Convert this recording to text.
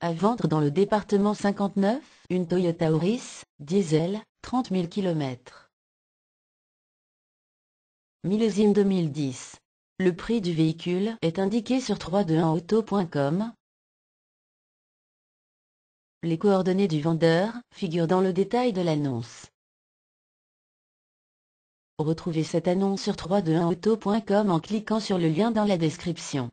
À vendre dans le département 59, une Toyota Auris, diesel, 30 000 km. Millésime 2010. Le prix du véhicule est indiqué sur 321auto.com. Les coordonnées du vendeur figurent dans le détail de l'annonce. Retrouvez cette annonce sur 321auto.com en cliquant sur le lien dans la description.